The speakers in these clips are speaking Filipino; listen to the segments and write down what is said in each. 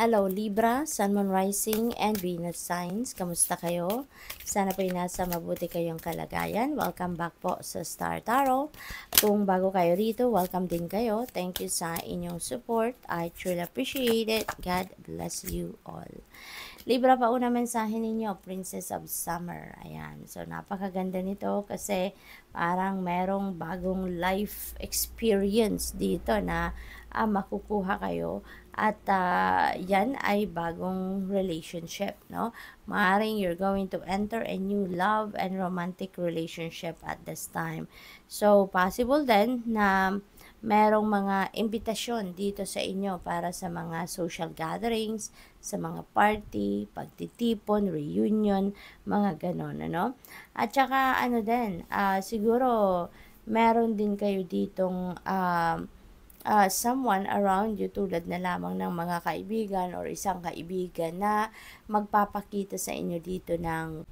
Hello Libra, Sun Moon Rising and Venus Signs. Kamusta kayo? Sana po nasa mabuti kayong kalagayan. Welcome back po sa Star Tarot. Kung bago kayo dito, welcome din kayo. Thank you sa inyong support. I truly appreciate it. God bless you all. Libra pa una mensahe ninyo, Princess of Summer. Ayan. So napakaganda nito kasi parang merong bagong life experience dito na uh, makukuha kayo at uh, yan ay bagong relationship, no? Maaring you're going to enter a new love and romantic relationship at this time. So, possible then na merong mga imbitasyon dito sa inyo para sa mga social gatherings, sa mga party, pagtitipon, reunion, mga ganon, ano? At saka, ano din, uh, siguro, meron din kayo ditong... Uh, uh, someone around you tulad na lamang ng mga kaibigan or isang kaibigan na magpapakita sa inyo dito ng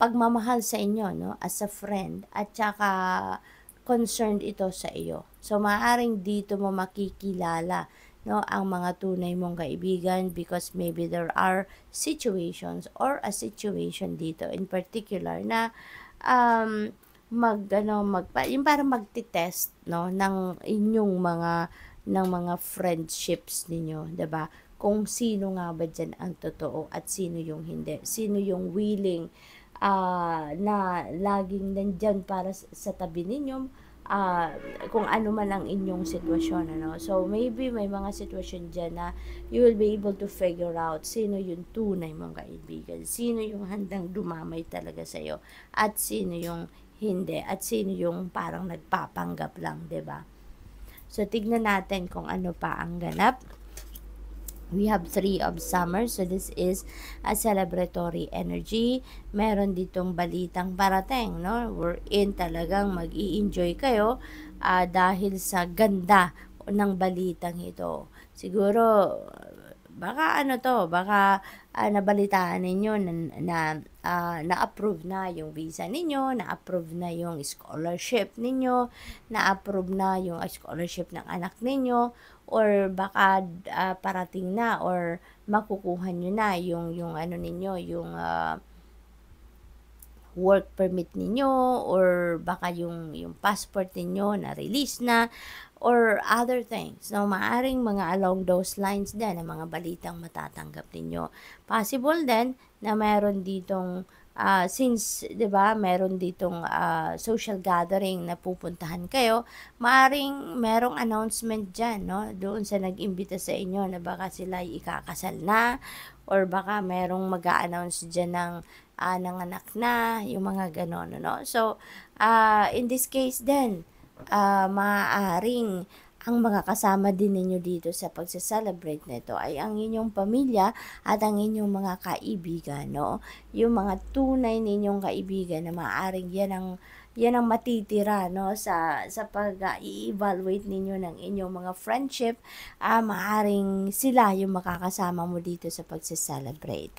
pagmamahal sa inyo no as a friend at saka concerned ito sa iyo. So maaring dito mo makikilala no ang mga tunay mong kaibigan because maybe there are situations or a situation dito in particular na um, mag ano magpa yung para magte-test no ng inyong mga ng mga friendships ninyo, 'di ba? Kung sino nga ba diyan ang totoo at sino yung hindi. Sino yung willing uh, na laging nandiyan para sa tabi ninyo uh, kung ano man ang inyong sitwasyon ano so maybe may mga sitwasyon diyan na you will be able to figure out sino yung tunay mong kaibigan sino yung handang dumamay talaga sa iyo at sino yung hindi. At sino yung parang nagpapanggap lang, ba diba? So, tignan natin kung ano pa ang ganap. We have three of summer. So, this is a celebratory energy. Meron ditong balitang parating, no? We're in talagang mag enjoy kayo uh, dahil sa ganda ng balitang ito. Siguro, Baka ano to, baka uh, nabalitaan ninyo na, na uh, na-approve na yung visa ninyo, na-approve na yung scholarship ninyo, na-approve na yung scholarship ng anak ninyo, or baka uh, parating na or makukuha niyo na yung, yung ano ninyo, yung uh, work permit ninyo or baka yung, yung passport ninyo na-release na or other things. No, maaring mga along those lines din ang mga balitang matatanggap ninyo. Possible din na mayroon ditong uh, since 'di ba meron ditong uh, social gathering na pupuntahan kayo maaring merong announcement diyan no doon sa nag-imbita sa inyo na baka sila ay ikakasal na or baka merong mag-a-announce diyan ng uh, ah, anak na yung mga ganon no so uh, in this case then uh, maaring ang mga kasama din ninyo dito sa pagsa-celebrate nito ay ang inyong pamilya at ang inyong mga kaibigan, no? Yung mga tunay ninyong kaibigan na maaring yan ang yan ang matitira no sa sa pag-evaluate ninyo ng inyong mga friendship uh, maaring sila yung makakasama mo dito sa pagse-celebrate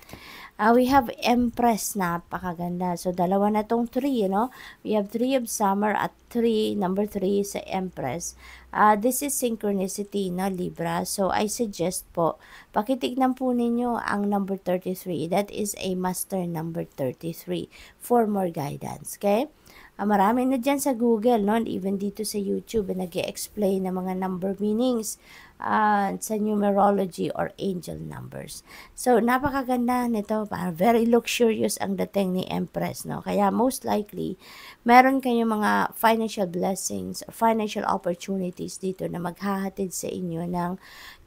uh, we have Empress napakaganda so dalawa na tong three you know we have 3 of summer at 3 number 3 sa Empress Uh, this is synchronicity na Libra. So, I suggest po, pakitignan po ninyo ang number 33. That is a master number 33 for more guidance. Okay? Uh, marami na dyan sa Google, no? even dito sa YouTube, nag explain ng mga number meanings uh, sa numerology or angel numbers. So, napakaganda nito. Very luxurious ang dating ni Empress. No? Kaya most likely, meron kayong mga financial blessings financial opportunities dito na maghahatid sa inyo ng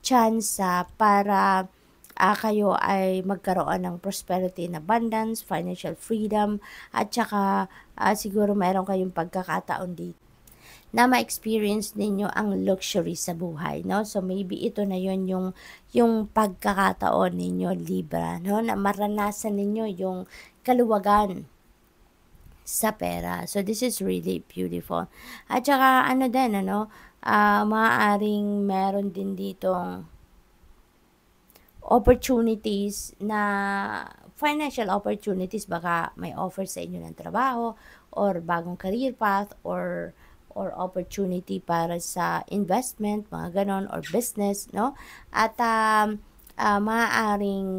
chance para uh, kayo ay magkaroon ng prosperity and abundance, financial freedom, at saka uh, siguro meron kayong pagkakataon dito na ma-experience ninyo ang luxury sa buhay, no? So maybe ito na 'yon yung yung pagkakataon ninyo Libra, no? Na maranasan ninyo yung kaluwagan sa pera. So this is really beautiful. At saka ano din ano, uh, maaaring meron din ditong opportunities na financial opportunities baka may offer sa inyo ng trabaho or bagong career path or or opportunity para sa investment, mga ganon, or business, no? At um, uh, maaaring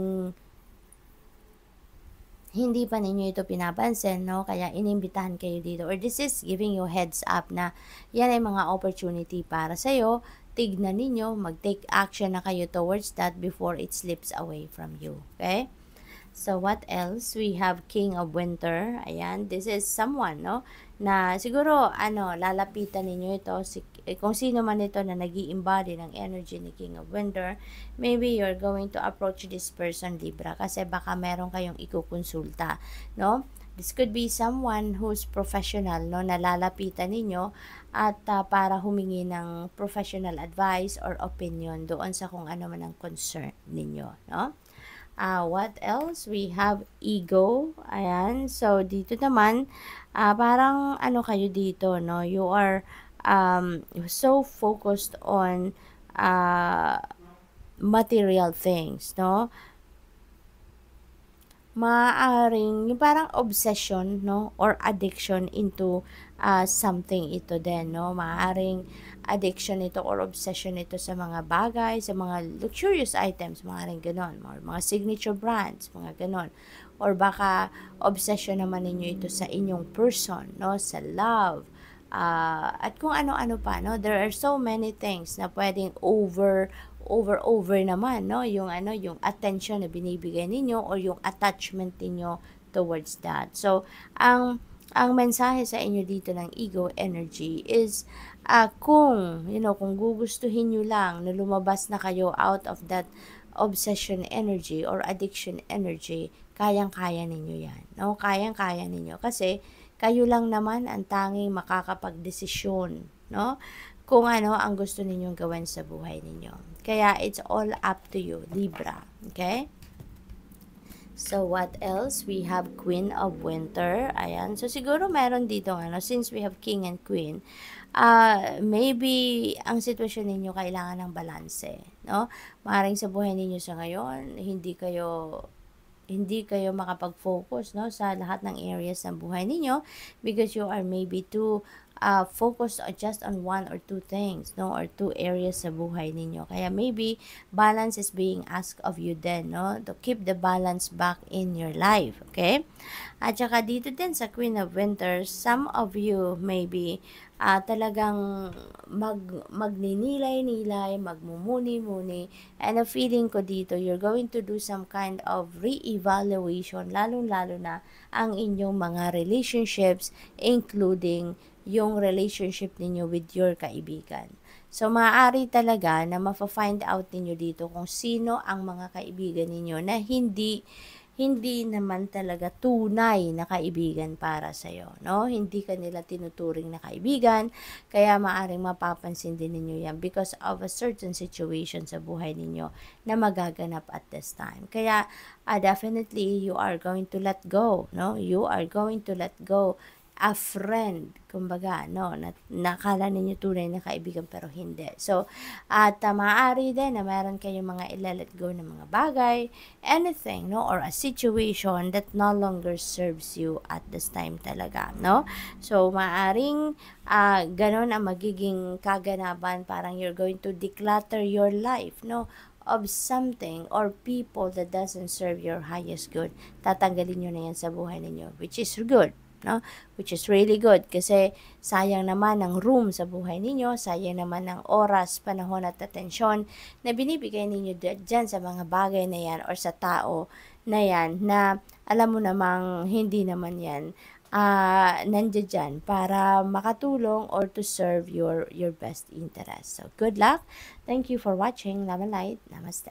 hindi pa ninyo ito pinapansin, no? Kaya inimbitahan kayo dito. Or this is giving you heads up na yan ay mga opportunity para sa'yo. Tignan ninyo, mag-take action na kayo towards that before it slips away from you. Okay? So, what else? We have King of Winter. Ayan, this is someone, no? Na siguro, ano, lalapitan ninyo ito. Si, eh, kung sino man ito na nag embody ng energy ni King of Winter, maybe you're going to approach this person, Libra, kasi baka meron kayong ikukonsulta, no? This could be someone who's professional, no? Na lalapitan ninyo at uh, para humingi ng professional advice or opinion doon sa kung ano man ang concern ninyo, no? Uh, what else? We have ego. Ayan. So, dito naman, uh, parang ano kayo dito, no? You are um, so focused on uh, material things, no? maaaring yung parang obsession no or addiction into uh, something ito din no maaaring addiction ito or obsession ito sa mga bagay sa mga luxurious items maaaring ganon or mga signature brands mga ganon or baka obsession naman ninyo ito sa inyong person no sa love uh, at kung ano-ano pa no there are so many things na pwedeng over over over naman no yung ano yung attention na binibigay ninyo or yung attachment niyo towards that so ang ang mensahe sa inyo dito ng ego energy is uh, kung you know kung gugustuhin niyo lang na lumabas na kayo out of that obsession energy or addiction energy kayang-kaya ninyo yan no kayang-kaya ninyo kasi kayo lang naman ang tanging makakapagdesisyon no kung ano ang gusto ninyong gawin sa buhay ninyo. Kaya it's all up to you, Libra. Okay? So, what else? We have Queen of Winter. Ayan. So, siguro meron dito, ano, since we have King and Queen, uh, maybe ang sitwasyon ninyo kailangan ng balanse. no? Maring sa buhay ninyo sa ngayon, hindi kayo hindi kayo makapag-focus no sa lahat ng areas ng buhay ninyo because you are maybe too uh, focused just on one or two things no or two areas sa buhay ninyo kaya maybe balance is being asked of you then no to keep the balance back in your life okay at saka dito din sa Queen of Winter some of you maybe uh, talagang mag, magninilay-nilay, magmumuni-muni. And a feeling ko dito, you're going to do some kind of re-evaluation, lalong-lalo na ang inyong mga relationships, including yung relationship ninyo with your kaibigan. So, maaari talaga na ma find out ninyo dito kung sino ang mga kaibigan ninyo na hindi hindi naman talaga tunay na kaibigan para sa iyo, no? Hindi kanila tinuturing na kaibigan, kaya maaring mapapansin din ninyo 'yan because of a certain situation sa buhay ninyo na magaganap at this time. Kaya uh, definitely you are going to let go, no? You are going to let go a friend, kumbaga, no, na, nakala ninyo tunay na kaibigan pero hindi. So, at uh, maaari din na meron kayong mga ilalet go ng mga bagay, anything, no, or a situation that no longer serves you at this time talaga, no? So, maaring uh, ganun ang magiging kaganapan, parang you're going to declutter your life, no? of something or people that doesn't serve your highest good, tatanggalin nyo na yan sa buhay ninyo, which is good no? Which is really good kasi sayang naman ang room sa buhay ninyo, sayang naman ang oras, panahon at atensyon na binibigay ninyo dyan sa mga bagay na yan or sa tao na yan na alam mo namang hindi naman yan uh, nandiyan para makatulong or to serve your, your best interest. So, good luck. Thank you for watching. Laman Light. Namaste.